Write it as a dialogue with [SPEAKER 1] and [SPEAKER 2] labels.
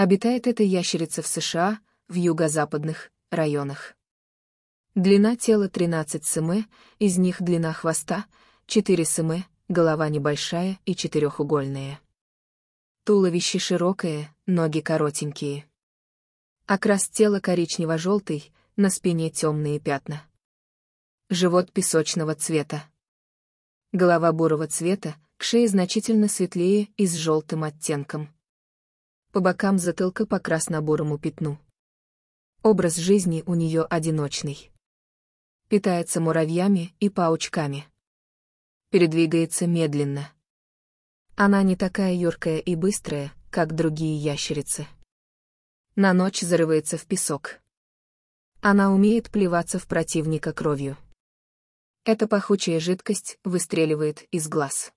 [SPEAKER 1] Обитает эта ящерица в США, в юго-западных районах. Длина тела 13 см, из них длина хвоста 4 см, голова небольшая и четырехугольная. Туловище широкое, ноги коротенькие. Окрас тела коричнево-желтый, на спине темные пятна. Живот песочного цвета. Голова бурого цвета, к шее значительно светлее и с желтым оттенком по бокам затылка покрас наборому пятну. Образ жизни у нее одиночный. Питается муравьями и паучками. Передвигается медленно. Она не такая юркая и быстрая, как другие ящерицы. На ночь зарывается в песок. Она умеет плеваться в противника кровью. Эта пахучая жидкость выстреливает из глаз.